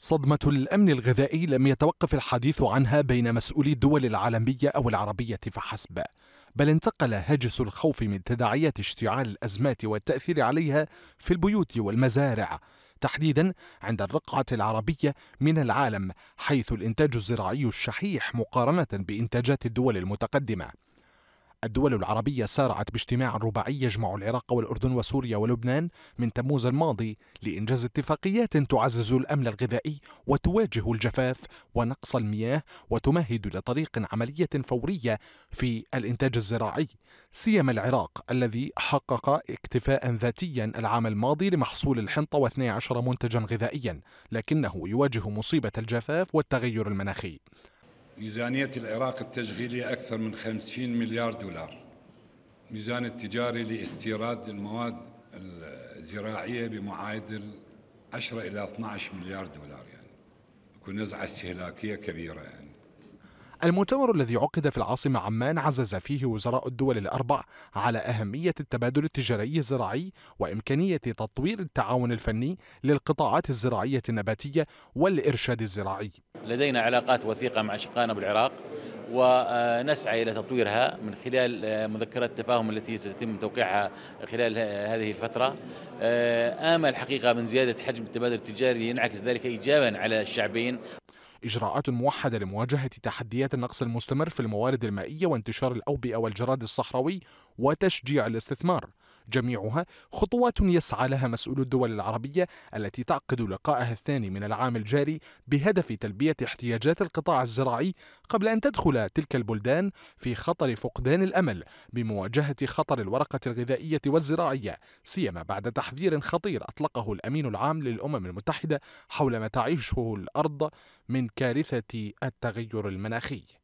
صدمة الأمن الغذائي لم يتوقف الحديث عنها بين مسؤولي الدول العالمية أو العربية فحسب، بل انتقل هاجس الخوف من تداعيات اشتعال الأزمات والتأثير عليها في البيوت والمزارع، تحديدا عند الرقعة العربية من العالم، حيث الإنتاج الزراعي الشحيح مقارنة بإنتاجات الدول المتقدمة. الدول العربية سارعت باجتماع رباعي يجمع العراق والأردن وسوريا ولبنان من تموز الماضي لإنجاز اتفاقيات تعزز الأمن الغذائي وتواجه الجفاف ونقص المياه وتمهد لطريق عملية فورية في الإنتاج الزراعي سيما العراق الذي حقق اكتفاء ذاتيا العام الماضي لمحصول الحنطة و12 منتجا غذائيا لكنه يواجه مصيبة الجفاف والتغير المناخي ميزانية العراق التشغيلية أكثر من 50 مليار دولار ميزان التجاري لاستيراد المواد الزراعية بمعادل 10 إلى 12 مليار دولار يعني يكون نزعة استهلاكية كبيرة يعني المؤتمر الذي عقد في العاصمة عمان عزز فيه وزراء الدول الأربع على أهمية التبادل التجاري الزراعي وإمكانية تطوير التعاون الفني للقطاعات الزراعية النباتية والإرشاد الزراعي لدينا علاقات وثيقة مع أشقائنا بالعراق ونسعى إلى تطويرها من خلال آه، مذكرة التفاهم التي سيتم توقيعها خلال هذه الفترة آه، آمل حقيقة من زيادة حجم التبادل التجاري ينعكس ذلك إيجابا على الشعبين إجراءات موحدة لمواجهة تحديات النقص المستمر في الموارد المائية وانتشار الأوبئة والجراد الصحراوي وتشجيع الاستثمار جميعها خطوات يسعى لها مسؤول الدول العربية التي تعقد لقاءها الثاني من العام الجاري بهدف تلبية احتياجات القطاع الزراعي قبل أن تدخل تلك البلدان في خطر فقدان الأمل بمواجهة خطر الورقة الغذائية والزراعية سيما بعد تحذير خطير أطلقه الأمين العام للأمم المتحدة حول ما تعيشه الأرض من كارثة التغير المناخي.